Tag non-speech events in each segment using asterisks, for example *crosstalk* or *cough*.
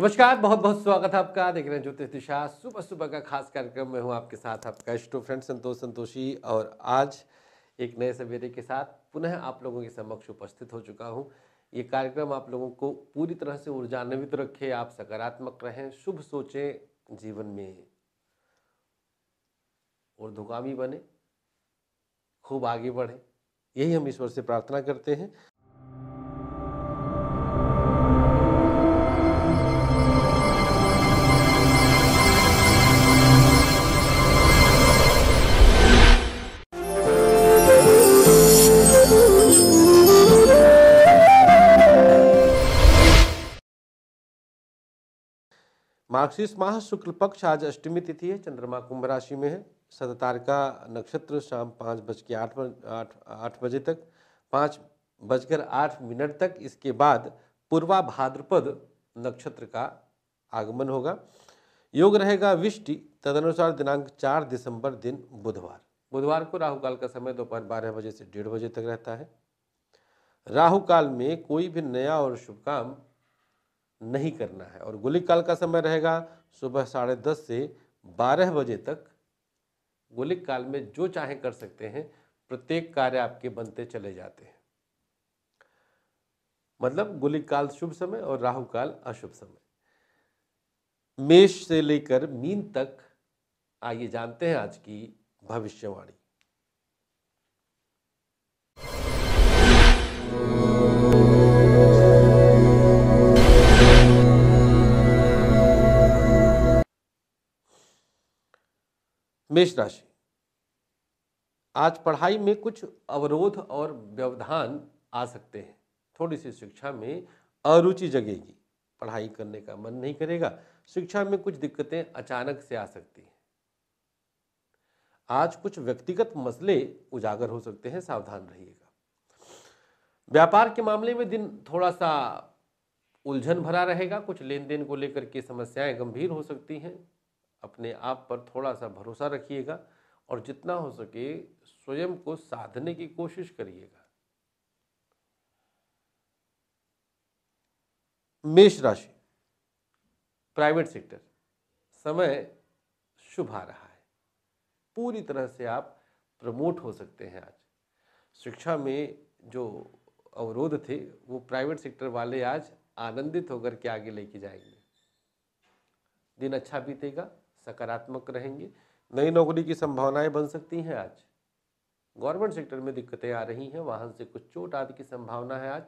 नमस्कार बहुत बहुत स्वागत है आपका देख रहे हैं ज्योतिष दिशा सुबह सुबह का खास कार्यक्रम में हूँ आपके साथ आपका स्टो फ्रेंड संतोष संतोषी और आज एक नए सवेरे के साथ पुनः आप लोगों के समक्ष उपस्थित हो चुका हूँ ये कार्यक्रम आप लोगों को पूरी तरह से ऊर्जान्वित रखे आप सकारात्मक रहें शुभ सोचें जीवन में और धुकामी बने खूब आगे बढ़ें यही हम ईश्वर से प्रार्थना करते हैं मार्क्सीस माह शुक्ल पक्ष आज अष्टमी तिथि है चंद्रमा कुंभ राशि में है सततारका नक्षत्र शाम पाँच बज के आठ आठ आठ बजे तक पाँच बजकर आठ मिनट तक इसके बाद पूर्वा भाद्रपद नक्षत्र का आगमन होगा योग रहेगा विष्टि तदनुसार दिनांक चार दिसंबर दिन बुधवार बुधवार को राहु काल का समय दोपहर बारह बजे से डेढ़ बजे तक रहता है राहु काल में कोई भी नया और शुभ काम नहीं करना है और गोली काल का समय रहेगा सुबह साढ़े दस से बारह बजे तक गोली काल में जो चाहे कर सकते हैं प्रत्येक कार्य आपके बनते चले जाते हैं मतलब गोली काल शुभ समय और राहु काल अशुभ समय मेष से लेकर मीन तक आइए जानते हैं आज की भविष्यवाणी मेष राशि आज पढ़ाई में कुछ अवरोध और व्यवधान आ सकते हैं थोड़ी सी शिक्षा में अरुचि जगेगी पढ़ाई करने का मन नहीं करेगा शिक्षा में कुछ दिक्कतें अचानक से आ सकती हैं आज कुछ व्यक्तिगत मसले उजागर हो सकते हैं सावधान रहिएगा व्यापार के मामले में दिन थोड़ा सा उलझन भरा रहेगा कुछ लेन देन को लेकर के समस्याएं गंभीर हो सकती हैं अपने आप पर थोड़ा सा भरोसा रखिएगा और जितना हो सके स्वयं को साधने की कोशिश करिएगा मेष राशि प्राइवेट सेक्टर समय शुभ आ रहा है पूरी तरह से आप प्रमोट हो सकते हैं आज शिक्षा में जो अवरोध थे वो प्राइवेट सेक्टर वाले आज आनंदित होकर के आगे लेके जाएंगे दिन अच्छा बीतेगा सकारात्मक रहेंगे नई नौकरी की संभावनाएं बन सकती हैं आज गवर्नमेंट सेक्टर में दिक्कतें आ रही हैं वाहन से कुछ चोट आदि की संभावना है आज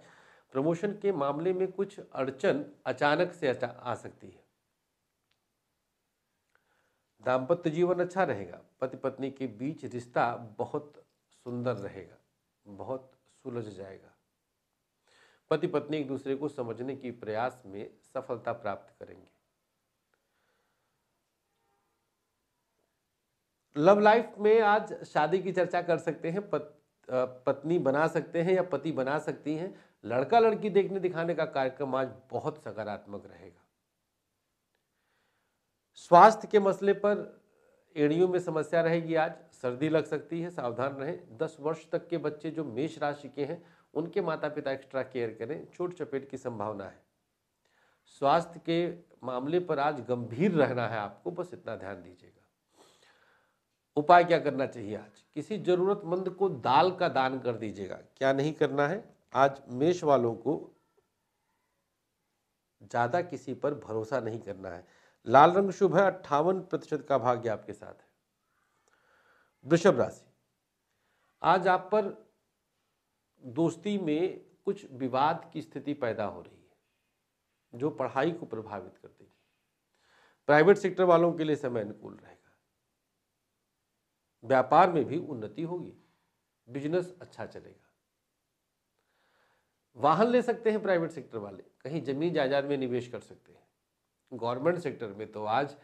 प्रमोशन के मामले में कुछ अड़चन अचानक से अचा, आ सकती है दाम्पत्य जीवन अच्छा रहेगा पति पत्नी के बीच रिश्ता बहुत सुंदर रहेगा बहुत सुलझ जाएगा पति पत्नी एक दूसरे को समझने की प्रयास में सफलता प्राप्त करेंगे लव लाइफ में आज शादी की चर्चा कर सकते हैं पत, पत्नी बना सकते हैं या पति बना सकती हैं लड़का लड़की देखने दिखाने का कार्यक्रम आज बहुत सकारात्मक रहेगा स्वास्थ्य के मसले पर एड़ियों में समस्या रहेगी आज सर्दी लग सकती है सावधान रहें दस वर्ष तक के बच्चे जो मेष राशि के हैं उनके माता पिता एक्स्ट्रा केयर करें चोट चपेट की संभावना है स्वास्थ्य के मामले पर आज गंभीर रहना है आपको बस इतना ध्यान दीजिएगा उपाय क्या करना चाहिए आज किसी ज़रूरतमंद को दाल का दान कर दीजिएगा क्या नहीं करना है आज मेष वालों को ज़्यादा किसी पर भरोसा नहीं करना है लाल रंग शुभ है अट्ठावन प्रतिशत का भाग्य आपके साथ है वृषभ राशि आज आप पर दोस्ती में कुछ विवाद की स्थिति पैदा हो रही है जो पढ़ाई को प्रभावित कर देगी प्राइवेट सेक्टर वालों के लिए समय अनुकूल रहेगा व्यापार में भी उन्नति होगी बिजनेस अच्छा चलेगा वाहन ले सकते हैं प्राइवेट सेक्टर वाले कहीं जमीन जायदाद में निवेश कर सकते हैं गवर्नमेंट सेक्टर में तो आज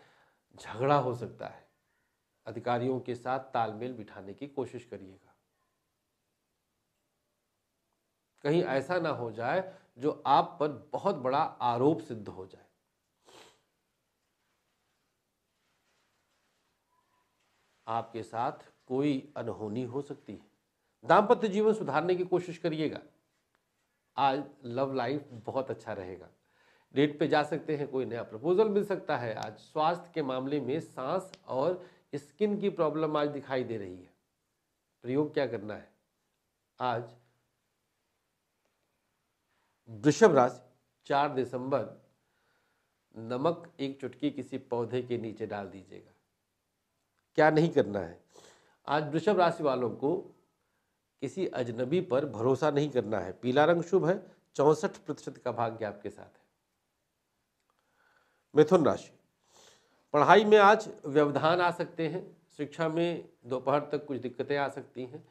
झगड़ा हो सकता है अधिकारियों के साथ तालमेल बिठाने की कोशिश करिएगा कहीं ऐसा ना हो जाए जो आप पर बहुत बड़ा आरोप सिद्ध हो जाए आपके साथ कोई अनहोनी हो सकती है दाम्पत्य जीवन सुधारने की कोशिश करिएगा आज लव लाइफ बहुत अच्छा रहेगा डेट पे जा सकते हैं कोई नया प्रपोजल मिल सकता है आज स्वास्थ्य के मामले में सांस और स्किन की प्रॉब्लम आज दिखाई दे रही है प्रयोग क्या करना है आज वृषभ राशि चार दिसंबर नमक एक चुटकी किसी पौधे के नीचे डाल दीजिएगा क्या नहीं करना है आज वृषभ राशि वालों को किसी अजनबी पर भरोसा नहीं करना है पीला रंग शुभ है चौंसठ प्रतिशत का भाग्य आपके साथ है मिथुन राशि पढ़ाई में आज व्यवधान आ सकते हैं शिक्षा में दोपहर तक कुछ दिक्कतें आ सकती हैं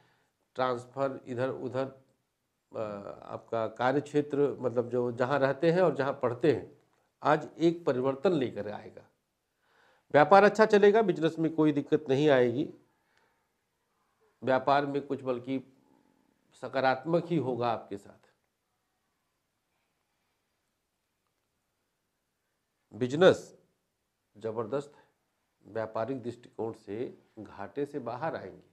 ट्रांसफ़र इधर उधर आपका कार्य क्षेत्र मतलब जो जहाँ रहते हैं और जहाँ पढ़ते हैं आज एक परिवर्तन लेकर आएगा व्यापार अच्छा चलेगा बिजनेस में कोई दिक्कत नहीं आएगी व्यापार में कुछ बल्कि सकारात्मक ही होगा आपके साथ बिजनेस जबरदस्त है व्यापारिक दृष्टिकोण से घाटे से बाहर आएंगे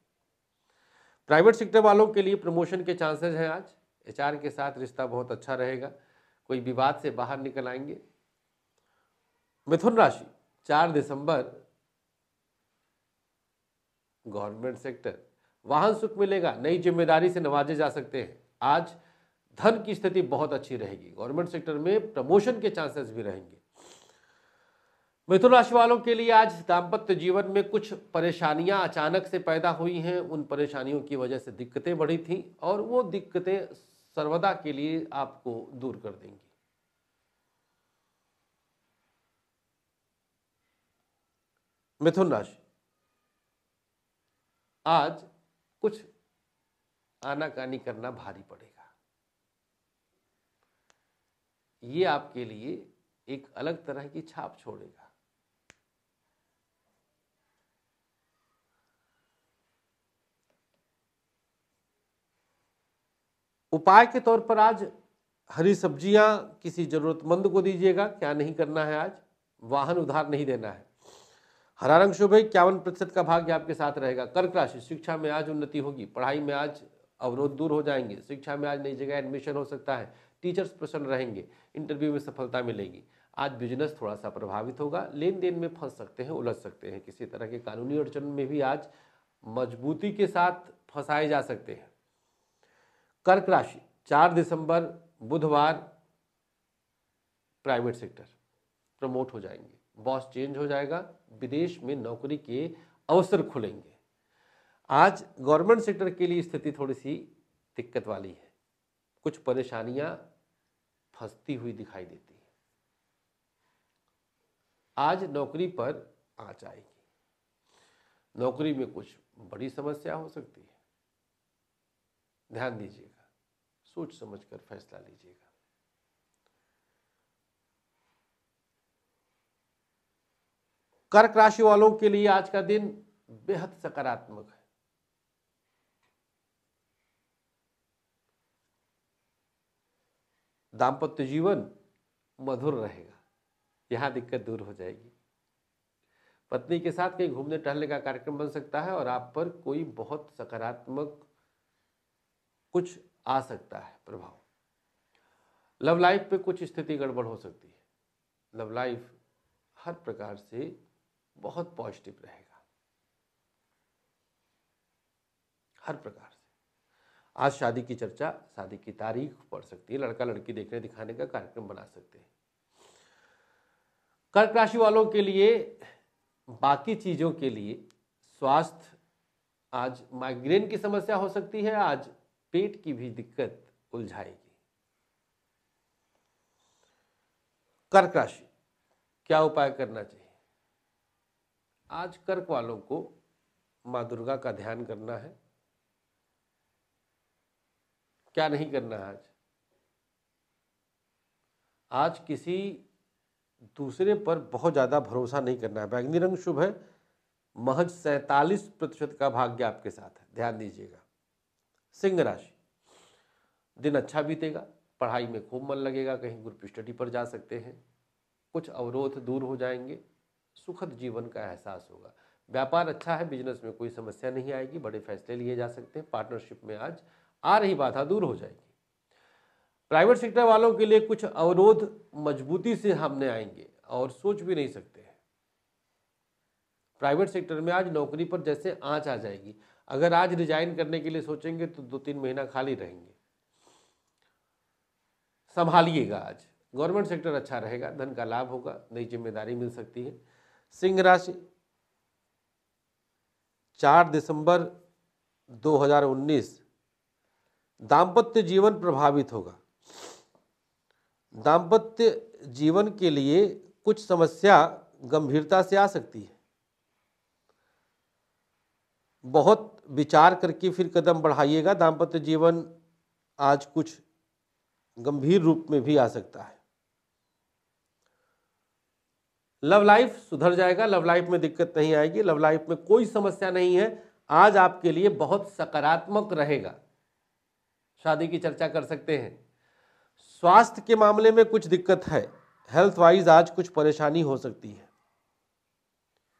प्राइवेट सेक्टर वालों के लिए प्रमोशन के चांसेस हैं आज एचआर के साथ रिश्ता बहुत अच्छा रहेगा कोई विवाद से बाहर निकल आएंगे मिथुन राशि चार दिसंबर गवर्नमेंट सेक्टर वाहन सुख मिलेगा नई जिम्मेदारी से नवाजे जा सकते हैं आज धन की स्थिति बहुत अच्छी रहेगी गवर्नमेंट सेक्टर में प्रमोशन के चांसेस भी रहेंगे मिथुन राशि वालों के लिए आज दाम्पत्य जीवन में कुछ परेशानियां अचानक से पैदा हुई हैं उन परेशानियों की वजह से दिक्कतें बढ़ी थी और वो दिक्कतें सर्वदा के लिए आपको दूर कर देंगी मिथुन राशि आज कुछ आनाकानी करना भारी पड़ेगा ये आपके लिए एक अलग तरह की छाप छोड़ेगा उपाय के तौर पर आज हरी सब्जियां किसी जरूरतमंद को दीजिएगा क्या नहीं करना है आज वाहन उधार नहीं देना है हरा रंग शुभ है इक्यावन प्रतिशत का भाग्य आपके साथ रहेगा कर्क राशि शिक्षा में आज उन्नति होगी पढ़ाई में आज अवरोध दूर हो जाएंगे शिक्षा में आज नई जगह एडमिशन हो सकता है टीचर्स प्रसन्न रहेंगे इंटरव्यू में सफलता मिलेगी आज बिजनेस थोड़ा सा प्रभावित होगा लेन देन में फंस सकते हैं उलझ सकते हैं किसी तरह के कानूनी अड़चन में भी आज मजबूती के साथ फंसाए जा सकते हैं कर्क राशि चार दिसंबर बुधवार प्राइवेट सेक्टर प्रमोट हो जाएंगे बॉस चेंज हो जाएगा विदेश में नौकरी के अवसर खुलेंगे आज गवर्नमेंट सेक्टर के लिए स्थिति थोड़ी सी दिक्कत वाली है कुछ परेशानियां फंसती हुई दिखाई देती है आज नौकरी पर आ आएगी नौकरी में कुछ बड़ी समस्या हो सकती है ध्यान दीजिएगा सोच समझकर फैसला लीजिएगा कर्क राशि वालों के लिए आज का दिन बेहद सकारात्मक है दाम्पत्य जीवन मधुर रहेगा यहां दिक्कत दूर हो जाएगी पत्नी के साथ कहीं घूमने टहलने का कार्यक्रम बन सकता है और आप पर कोई बहुत सकारात्मक कुछ आ सकता है प्रभाव लव लाइफ पे कुछ स्थिति गड़बड़ हो सकती है लव लाइफ हर प्रकार से बहुत पॉजिटिव रहेगा हर प्रकार से आज शादी की चर्चा शादी की तारीख पड़ सकती है लड़का लड़की देखने दिखाने का कार्यक्रम बना सकते हैं कर्क राशि वालों के लिए बाकी चीज़ों के लिए स्वास्थ्य आज माइग्रेन की समस्या हो सकती है आज पेट की भी दिक्कत उलझाएगी कर्क राशि क्या उपाय करना चाहिए आज कर्क वालों को माँ दुर्गा का ध्यान करना है क्या नहीं करना है आज आज किसी दूसरे पर बहुत ज़्यादा भरोसा नहीं करना है बैंगनी रंग शुभ है महज सैतालीस प्रतिशत का भाग्य आपके साथ है ध्यान दीजिएगा सिंह राशि दिन अच्छा बीतेगा पढ़ाई में खूब मन लगेगा कहीं ग्रुप स्टडी पर जा सकते हैं कुछ अवरोध दूर हो जाएंगे सुखद जीवन का एहसास होगा व्यापार अच्छा है बिजनेस में कोई समस्या नहीं आएगी बड़े फैसले लिए जा सकते हैं पार्टनरशिप में आज आ रही बाधा दूर हो जाएगी प्राइवेट सेक्टर वालों के लिए कुछ अवरोध मजबूती से हमने आएंगे और सोच भी नहीं सकते प्राइवेट सेक्टर में आज नौकरी पर जैसे आँच आ जाएगी अगर आज रिजाइन करने के लिए सोचेंगे तो दो तीन महीना खाली रहेंगे संभालिएगा आज गवर्नमेंट सेक्टर अच्छा रहेगा धन का लाभ होगा नई जिम्मेदारी मिल सकती है सिंह राशि चार दिसंबर 2019 दाम्पत्य जीवन प्रभावित होगा दाम्पत्य जीवन के लिए कुछ समस्या गंभीरता से आ सकती है बहुत विचार करके फिर कदम बढ़ाइएगा दाम्पत्य जीवन आज कुछ गंभीर रूप में भी आ सकता है लव लाइफ सुधर जाएगा लव लाइफ में दिक्कत नहीं आएगी लव लाइफ में कोई समस्या नहीं है आज आपके लिए बहुत सकारात्मक रहेगा शादी की चर्चा कर सकते हैं स्वास्थ्य के मामले में कुछ दिक्कत है हेल्थ वाइज आज कुछ परेशानी हो सकती है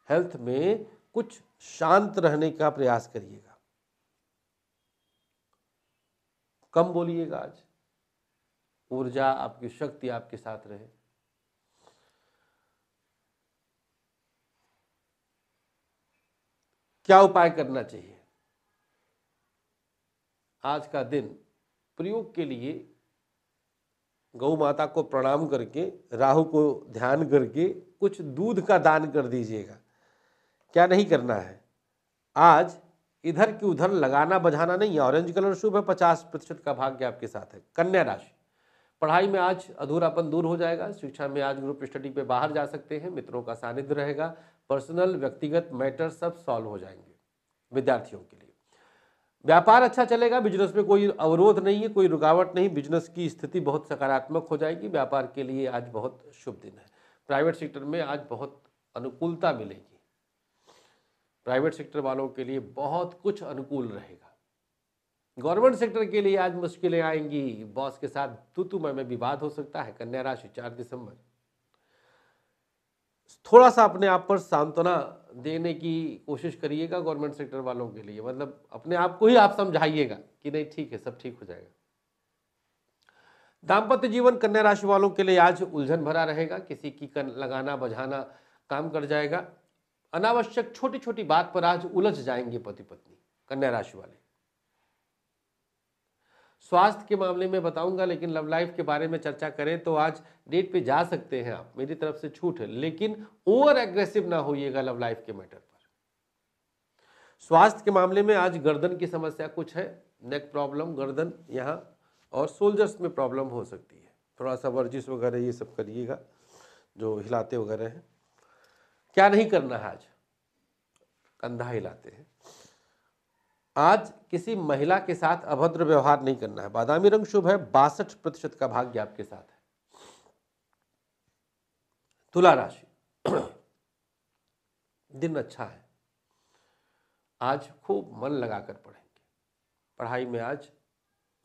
हेल्थ में कुछ शांत रहने का प्रयास करिएगा कम बोलिएगा आज ऊर्जा आपकी शक्ति आपके साथ रहे क्या उपाय करना चाहिए आज का दिन प्रयोग के लिए गौ माता को प्रणाम करके राहु को ध्यान करके कुछ दूध का दान कर दीजिएगा क्या नहीं करना है आज इधर की उधर लगाना बजाना नहीं है ऑरेंज कलर शुभ है पचास प्रतिशत का भाग्य आपके साथ है कन्या राशि पढ़ाई में आज अधूरापन दूर हो जाएगा शिक्षा में आज ग्रुप स्टडी पे बाहर जा सकते हैं मित्रों का सानिध्य रहेगा पर्सनल व्यक्तिगत मैटर सब सॉल्व हो जाएंगे विद्यार्थियों के लिए व्यापार अच्छा चलेगा बिजनेस में कोई अवरोध नहीं है कोई रुकावट नहीं बिजनेस की स्थिति बहुत सकारात्मक हो जाएगी व्यापार के लिए आज बहुत शुभ दिन है प्राइवेट सेक्टर में आज बहुत अनुकूलता मिलेगी प्राइवेट सेक्टर वालों के लिए बहुत कुछ अनुकूल रहेगा गवर्नमेंट सेक्टर के लिए आज मुश्किलें आएंगी बॉस के साथ तू में विवाद हो सकता है कन्या राशि चार दिसंबर थोड़ा सा अपने आप पर सांत्वना देने की कोशिश करिएगा गवर्नमेंट सेक्टर वालों के लिए मतलब अपने आप को ही आप समझाइएगा कि नहीं ठीक है सब ठीक हो जाएगा दाम्पत्य जीवन कन्या राशि वालों के लिए आज उलझन भरा रहेगा किसी की कन लगाना बजाना काम कर जाएगा अनावश्यक छोटी छोटी बात पर आज उलझ जाएंगे पति पत्नी कन्या राशि वाले स्वास्थ्य के मामले में बताऊंगा लेकिन लव लाइफ के बारे में चर्चा करें तो आज डेट पे जा सकते हैं आप मेरी तरफ से छूट है लेकिन ओवर एग्रेसिव ना होइएगा लव लाइफ के मैटर पर स्वास्थ्य के मामले में आज गर्दन की समस्या कुछ है नेक प्रॉब्लम गर्दन यहाँ और सोल्जर्स में प्रॉब्लम हो सकती है थोड़ा सा वर्जिश वगैरह ये सब करिएगा जो हिलाते वगैरह हैं क्या नहीं करना है आज कंधा हिलाते हैं आज किसी महिला के साथ अभद्र व्यवहार नहीं करना है बादामी रंग शुभ है बासठ प्रतिशत का भाग्य आपके साथ है तुला राशि *clears throat* दिन अच्छा है आज खूब मन लगाकर पढ़ेंगे पढ़ाई में आज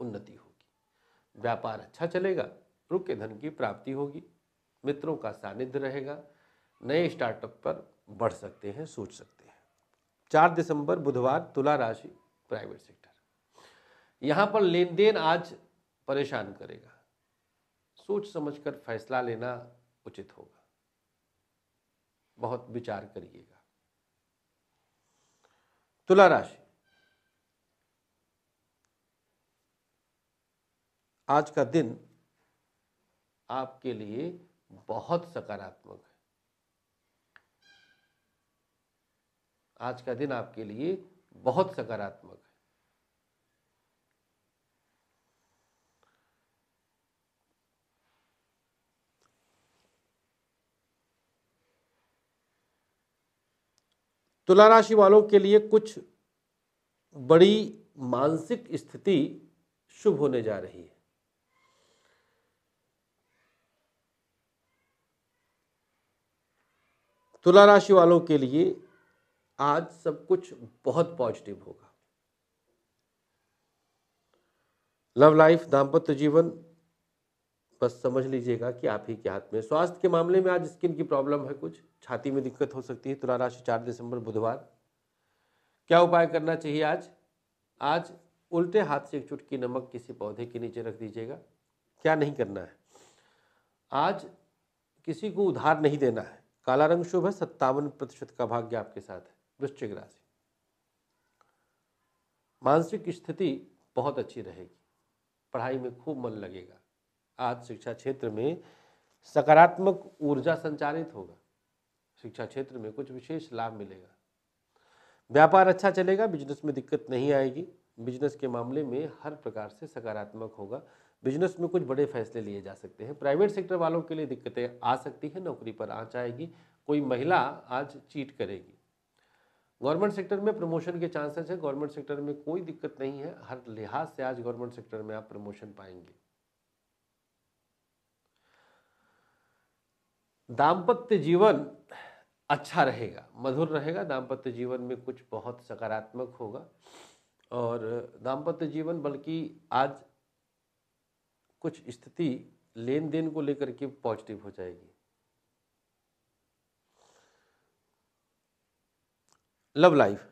उन्नति होगी व्यापार अच्छा चलेगा रुके धन की प्राप्ति होगी मित्रों का सानिध्य रहेगा नए स्टार्टअप पर बढ़ सकते हैं सोच सकते हैं चार दिसंबर बुधवार तुला राशि प्राइवेट सेक्टर यहां पर लेन देन आज परेशान करेगा सोच समझकर फैसला लेना उचित होगा बहुत विचार करिएगा तुला राशि आज का दिन आपके लिए बहुत सकारात्मक आज का दिन आपके लिए बहुत सकारात्मक है तुला राशि वालों के लिए कुछ बड़ी मानसिक स्थिति शुभ होने जा रही है तुला राशि वालों के लिए आज सब कुछ बहुत पॉजिटिव होगा लव लाइफ दाम्पत्य जीवन बस समझ लीजिएगा कि आप ही के हाथ में स्वास्थ्य के मामले में आज स्किन की प्रॉब्लम है कुछ छाती में दिक्कत हो सकती है तुला राशि चार दिसंबर बुधवार क्या उपाय करना चाहिए आज आज उल्टे हाथ से एक चुटकी नमक किसी पौधे के नीचे रख दीजिएगा क्या नहीं करना है आज किसी को उधार नहीं देना है काला रंग शुभ है सत्तावन प्रतिशत का भाग्य आपके साथ है वृश्चिक राशि मानसिक स्थिति बहुत अच्छी रहेगी पढ़ाई में खूब मन लगेगा आज शिक्षा क्षेत्र में सकारात्मक ऊर्जा संचालित होगा शिक्षा क्षेत्र में कुछ विशेष लाभ मिलेगा व्यापार अच्छा चलेगा बिजनेस में दिक्कत नहीं आएगी बिजनेस के मामले में हर प्रकार से सकारात्मक होगा बिजनेस में कुछ बड़े फैसले लिए जा सकते हैं प्राइवेट सेक्टर वालों के लिए दिक्कतें आ सकती हैं नौकरी पर आँच आएगी कोई महिला आज चीट करेगी गवर्नमेंट सेक्टर में प्रमोशन के चांसेस हैं गवर्नमेंट सेक्टर में कोई दिक्कत नहीं है हर लिहाज से आज गवर्नमेंट सेक्टर में आप प्रमोशन पाएंगे दाम्पत्य जीवन अच्छा रहेगा मधुर रहेगा दाम्पत्य जीवन में कुछ बहुत सकारात्मक होगा और दाम्पत्य जीवन बल्कि आज कुछ स्थिति लेन देन को लेकर के पॉजिटिव हो जाएगी लव लाइफ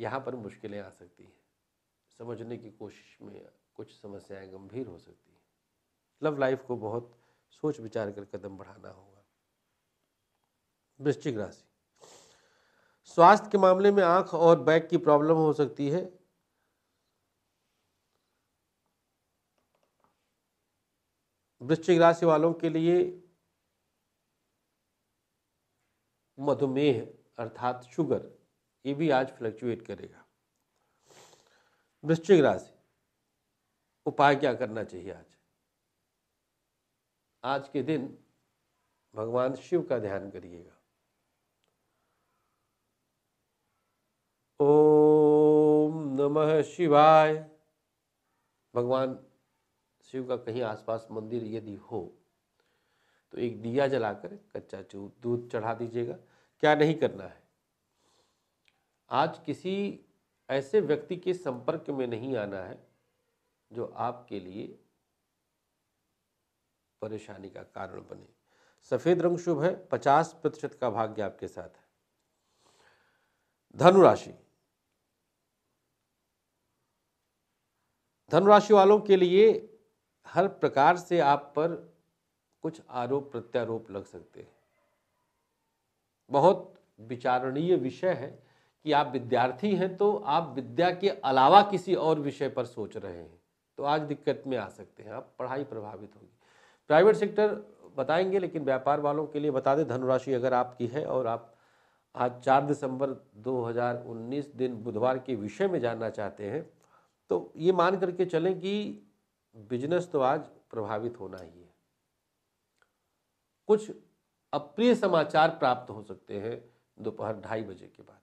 यहाँ पर मुश्किलें आ सकती हैं समझने की कोशिश में कुछ समस्याएं गंभीर हो सकती हैं लव लाइफ को बहुत सोच विचार कर कदम बढ़ाना होगा वृश्चिक राशि स्वास्थ्य के मामले में आंख और बैक की प्रॉब्लम हो सकती है वृश्चिक राशि वालों के लिए मधुमेह अर्थात शुगर ये भी आज फ्लक्चुएट करेगा वृश्चिक राशि उपाय क्या करना चाहिए आज आज के दिन भगवान शिव का ध्यान करिएगा ओम नमः शिवाय भगवान शिव का कहीं आसपास मंदिर यदि हो तो एक दिया जलाकर कच्चा दूध चढ़ा दीजिएगा क्या नहीं करना है आज किसी ऐसे व्यक्ति के संपर्क में नहीं आना है जो आपके लिए परेशानी का कारण बने सफ़ेद रंग शुभ है पचास प्रतिशत का भाग्य आपके साथ है धनुराशि धनुराशि वालों के लिए हर प्रकार से आप पर कुछ आरोप प्रत्यारोप लग सकते हैं बहुत विचारणीय विषय है कि आप विद्यार्थी हैं तो आप विद्या के अलावा किसी और विषय पर सोच रहे हैं तो आज दिक्कत में आ सकते हैं आप पढ़ाई प्रभावित होगी प्राइवेट सेक्टर बताएंगे लेकिन व्यापार वालों के लिए बता दें धनुराशि अगर आपकी है और आप आज चार दिसंबर 2019 दिन बुधवार के विषय में जानना चाहते हैं तो ये मान करके चलें कि बिजनेस तो आज प्रभावित होना ही है कुछ अप्रिय समाचार प्राप्त हो सकते हैं दोपहर ढाई बजे के बाद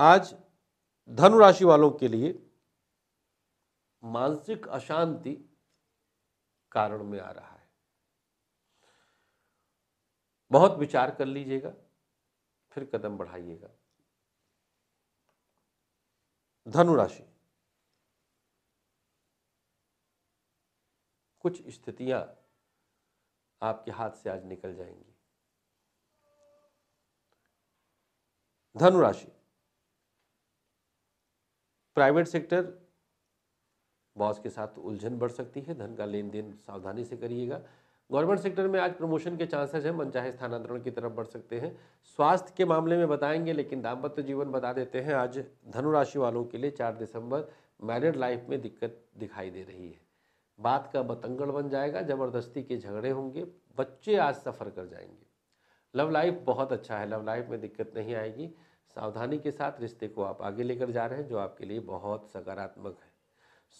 आज धनु राशि वालों के लिए मानसिक अशांति कारण में आ रहा है बहुत विचार कर लीजिएगा फिर कदम बढ़ाइएगा धनु राशि कुछ स्थितियां आपके हाथ से आज निकल जाएंगी धनुराशि प्राइवेट सेक्टर बॉस के साथ उलझन बढ़ सकती है धन का लेन देन सावधानी से करिएगा गवर्नमेंट सेक्टर में आज प्रमोशन के चांसेस हैं मनचाहे स्थानांतरण की तरफ बढ़ सकते हैं स्वास्थ्य के मामले में बताएंगे लेकिन दाम्पत्य जीवन बता देते हैं आज धनुराशि वालों के लिए चार दिसंबर मैरिड लाइफ में दिक्कत दिखाई दे रही है बात का बतंगड़ बन जाएगा ज़बरदस्ती के झगड़े होंगे बच्चे आज सफ़र कर जाएंगे लव लाइफ बहुत अच्छा है लव लाइफ में दिक्कत नहीं आएगी सावधानी के साथ रिश्ते को आप आगे लेकर जा रहे हैं जो आपके लिए बहुत सकारात्मक है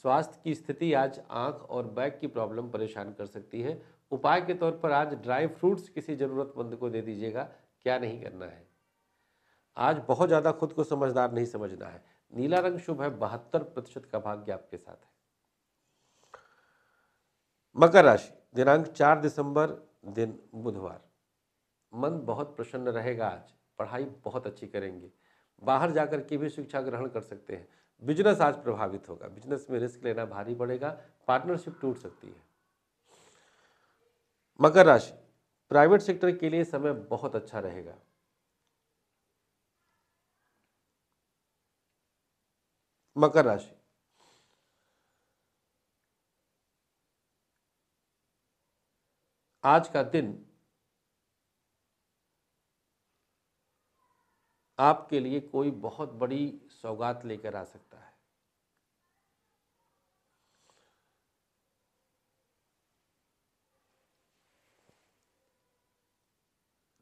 स्वास्थ्य की स्थिति आज आंख और बैक की प्रॉब्लम परेशान कर सकती है उपाय के तौर पर आज ड्राई फ्रूट्स किसी ज़रूरतमंद को दे दीजिएगा क्या नहीं करना है आज बहुत ज़्यादा खुद को समझदार नहीं समझना है नीला रंग शुभ है बहत्तर प्रतिशत का भाग्य आपके साथ है मकर राशि दिनांक चार दिसंबर दिन बुधवार मन बहुत प्रसन्न रहेगा आज पढ़ाई बहुत अच्छी करेंगे बाहर जाकर के भी शिक्षा ग्रहण कर सकते हैं बिजनेस आज प्रभावित होगा बिजनेस में रिस्क लेना भारी पड़ेगा पार्टनरशिप टूट सकती है मकर राशि प्राइवेट सेक्टर के लिए समय बहुत अच्छा रहेगा मकर राशि आज का दिन आपके लिए कोई बहुत बड़ी सौगात लेकर आ सकता है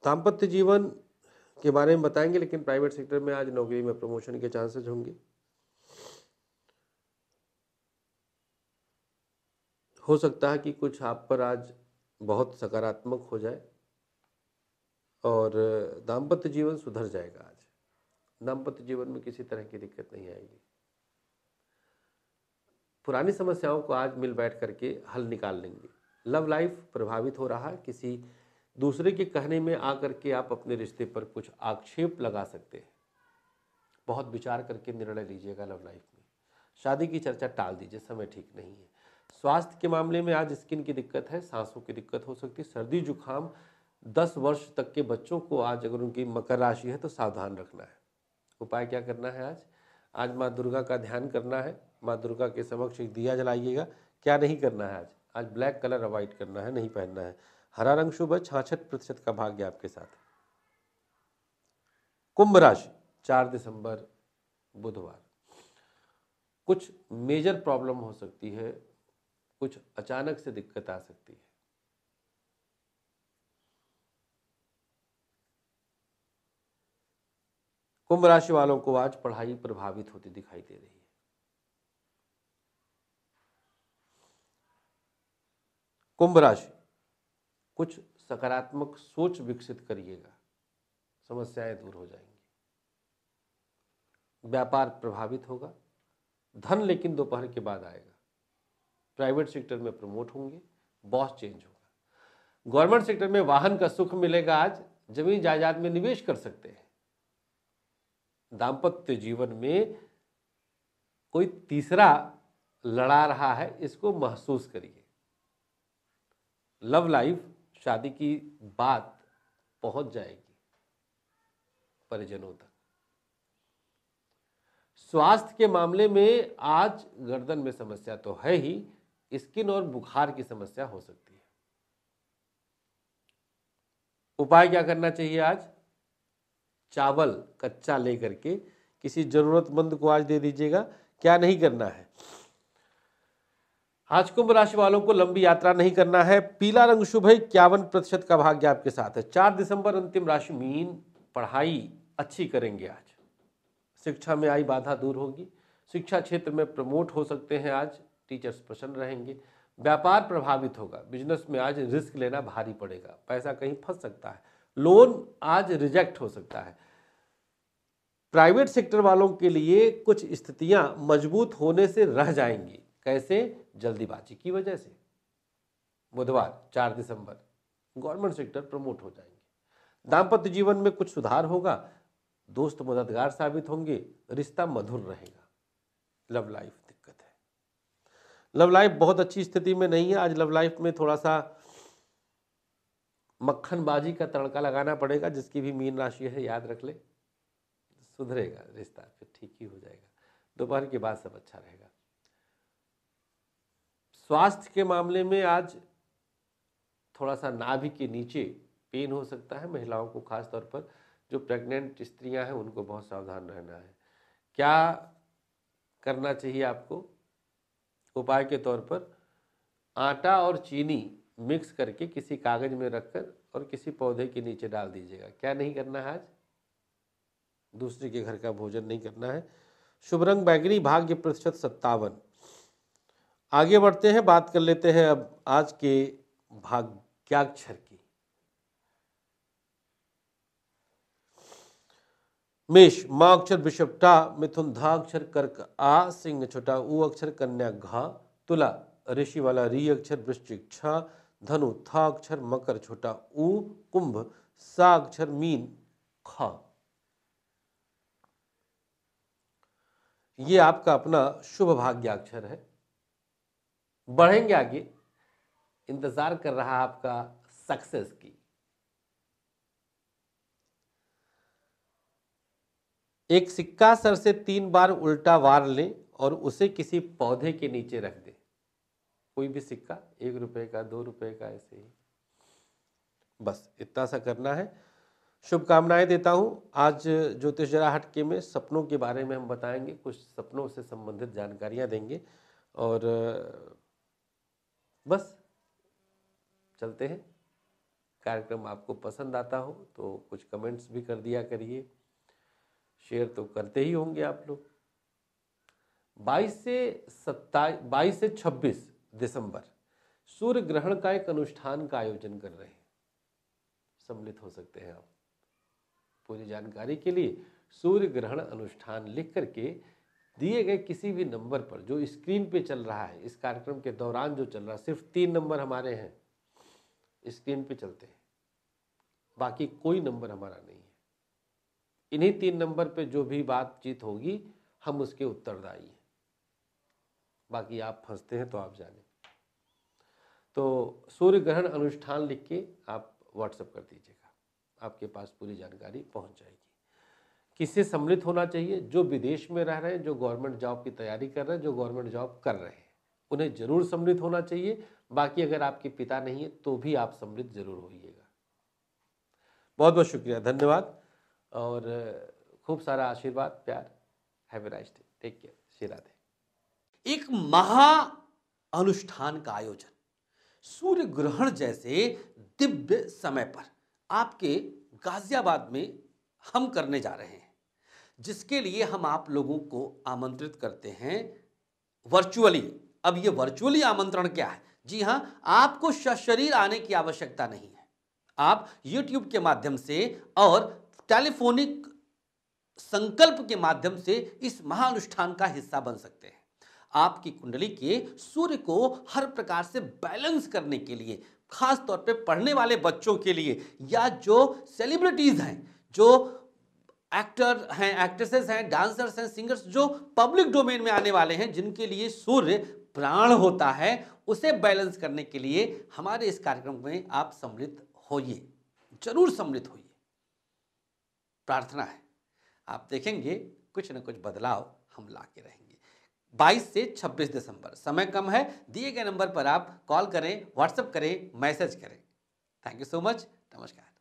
दाम्पत्य जीवन के बारे में बताएंगे लेकिन प्राइवेट सेक्टर में आज नौकरी में प्रमोशन के चांसेस होंगे हो सकता है कि कुछ आप पर आज बहुत सकारात्मक हो जाए और दाम्पत्य जीवन सुधर जाएगा आज दाम्पत्य जीवन में किसी तरह की दिक्कत नहीं आएगी पुरानी समस्याओं को आज मिल बैठ करके हल निकाल लेंगे लव लाइफ प्रभावित हो रहा है किसी दूसरे के कहने में आकर के आप अपने रिश्ते पर कुछ आक्षेप लगा सकते हैं बहुत विचार करके निर्णय लीजिएगा लव लाइफ में शादी की चर्चा टाल दीजिए समय ठीक नहीं है स्वास्थ्य के मामले में आज स्किन की दिक्कत है सांसों की दिक्कत हो सकती है सर्दी जुकाम दस वर्ष तक के बच्चों को आज अगर उनकी मकर राशि है तो सावधान रखना है उपाय क्या करना है आज आज माँ दुर्गा का ध्यान करना है माँ दुर्गा के समक्ष एक दिया जलाइएगा क्या नहीं करना है आज आज ब्लैक कलर अवॉइड करना है नहीं पहनना है हरा रंग शुभ है छाछठ प्रतिशत का भाग्य आपके साथ कुंभ राशि चार दिसंबर बुधवार कुछ मेजर प्रॉब्लम हो सकती है कुछ अचानक से दिक्कत आ सकती है कुंभ राशि वालों को आज पढ़ाई प्रभावित होती दिखाई दे रही है कुंभ राशि कुछ सकारात्मक सोच विकसित करिएगा समस्याएं दूर हो जाएंगी व्यापार प्रभावित होगा धन लेकिन दोपहर के बाद आएगा प्राइवेट सेक्टर में प्रमोट होंगे बॉस चेंज होगा गवर्नमेंट सेक्टर में वाहन का सुख मिलेगा आज जमीन जायदाद में निवेश कर सकते हैं दाम्पत्य जीवन में कोई तीसरा लड़ा रहा है इसको महसूस करिए लव लाइफ शादी की बात पहुंच जाएगी परिजनों तक स्वास्थ्य के मामले में आज गर्दन में समस्या तो है ही स्किन और बुखार की समस्या हो सकती है उपाय क्या करना चाहिए आज चावल कच्चा लेकर के किसी जरूरतमंद को आज दे दीजिएगा क्या नहीं करना है आज कुंभ राशि वालों को लंबी यात्रा नहीं करना है पीला रंग शुभ है इक्यावन प्रतिशत का भाग्य आपके साथ है चार दिसंबर अंतिम राशि मीन पढ़ाई अच्छी करेंगे आज शिक्षा में आई बाधा दूर होगी शिक्षा क्षेत्र में प्रमोट हो सकते हैं आज टीचर्स प्रसन्न रहेंगे व्यापार प्रभावित होगा बिजनेस में आज रिस्क लेना भारी पड़ेगा पैसा कहीं फंस सकता है लोन आज रिजेक्ट हो सकता है प्राइवेट सेक्टर वालों के लिए कुछ स्थितियां मजबूत होने से रह जाएंगी कैसे जल्दीबाजी की वजह से बुधवार चार दिसंबर गवर्नमेंट सेक्टर प्रमोट हो जाएंगे दाम्पत्य जीवन में कुछ सुधार होगा दोस्त मददगार साबित होंगे रिश्ता मधुर रहेगा लव लाइफ लव लाइफ बहुत अच्छी स्थिति में नहीं है आज लव लाइफ में थोड़ा सा मक्खनबाजी का तड़का लगाना पड़ेगा जिसकी भी मीन राशि है याद रख ले सुधरेगा रिश्ता फिर ठीक ही हो जाएगा दोपहर के बाद सब अच्छा रहेगा स्वास्थ्य के मामले में आज थोड़ा सा नाभि के नीचे पेन हो सकता है महिलाओं को खास तौर पर जो प्रेग्नेंट स्त्रियां हैं उनको बहुत सावधान रहना है क्या करना चाहिए आपको उपाय के तौर पर आटा और चीनी मिक्स करके किसी कागज में रखकर और किसी पौधे के नीचे डाल दीजिएगा क्या नहीं करना है आज दूसरे के घर का भोजन नहीं करना है शुभ रंग बैगनी भाग्य प्रतिशत सत्तावन आगे बढ़ते हैं बात कर लेते हैं अब आज के भाग्याक्षर की मेष माँ अक्षर बिशप टा मिथुन धा अक्षर कर्क आ सिंह छोटा ऊ अक्षर कन्या घा तुला ऋषि वाला री अक्षर वृश्चिक छ धनु था अक्षर मकर छोटा ऊ कुंभ सा अक्षर मीन खा ये आपका अपना शुभ भाग्याक्षर है बढ़ेंगे आगे इंतजार कर रहा आपका सक्सेस की एक सिक्का सर से तीन बार उल्टा वार लें और उसे किसी पौधे के नीचे रख दें कोई भी सिक्का एक रुपए का दो रुपए का ऐसे ही बस इतना सा करना है शुभकामनाएं देता हूं आज ज्योतिष जरा हटके में सपनों के बारे में हम बताएंगे कुछ सपनों से संबंधित जानकारियां देंगे और बस चलते हैं कार्यक्रम आपको पसंद आता हो तो कुछ कमेंट्स भी कर दिया करिए शेयर तो करते ही होंगे आप लोग 22 से सत्ताईस बाईस से 26 दिसंबर सूर्य ग्रहण का एक अनुष्ठान का आयोजन कर रहे हैं सम्मिलित हो सकते हैं आप पूरी जानकारी के लिए सूर्य ग्रहण अनुष्ठान लिख करके दिए गए किसी भी नंबर पर जो स्क्रीन पे चल रहा है इस कार्यक्रम के दौरान जो चल रहा है सिर्फ तीन नंबर हमारे हैं स्क्रीन पे चलते हैं बाकी कोई नंबर हमारा नहीं इन्हीं तीन नंबर पे जो भी बातचीत होगी हम उसके उत्तरदायी हैं बाकी आप फंसते हैं तो आप जाने तो सूर्य ग्रहण अनुष्ठान लिख के आप व्हाट्सएप कर दीजिएगा आपके पास पूरी जानकारी पहुंच जाएगी किससे सम्मिलित होना चाहिए जो विदेश में रह रहे हैं जो गवर्नमेंट जॉब की तैयारी कर रहे हैं जो गवर्नमेंट जॉब कर रहे हैं उन्हें जरूर सम्मिलित होना चाहिए बाकी अगर आपके पिता नहीं है तो भी आप सम्मिलित जरूर होइएगा बहुत बहुत शुक्रिया धन्यवाद और खूब सारा आशीर्वाद प्यार have nice day take care Shri Radhe एक महा अनुष्ठान का आयोजन सूर्य ग्रहण जैसे दिव्य समय पर आपके गाजियाबाद में हम करने जा रहे हैं जिसके लिए हम आप लोगों को आमंत्रित करते हैं वर्चुअली अब ये वर्चुअली आमंत्रण क्या है जी हाँ आपको शरीर आने की आवश्यकता नहीं है आप YouTube के माध्यम से और टेलीफोनिक संकल्प के माध्यम से इस महानुष्ठान का हिस्सा बन सकते हैं आपकी कुंडली के सूर्य को हर प्रकार से बैलेंस करने के लिए खास तौर पे पढ़ने वाले बच्चों के लिए या जो सेलिब्रिटीज़ हैं जो एक्टर हैं एक्ट्रेसेस हैं डांसर्स हैं सिंगर्स जो पब्लिक डोमेन में आने वाले हैं जिनके लिए सूर्य प्राण होता है उसे बैलेंस करने के लिए हमारे इस कार्यक्रम में आप सम्मिलित होइए जरूर सम्मिलित होइए प्रार्थना है आप देखेंगे कुछ ना कुछ बदलाव हम ला के रहेंगे 22 से 26 दिसंबर समय कम है दिए गए नंबर पर आप कॉल करें व्हाट्सएप करें मैसेज करें थैंक यू सो मच नमस्कार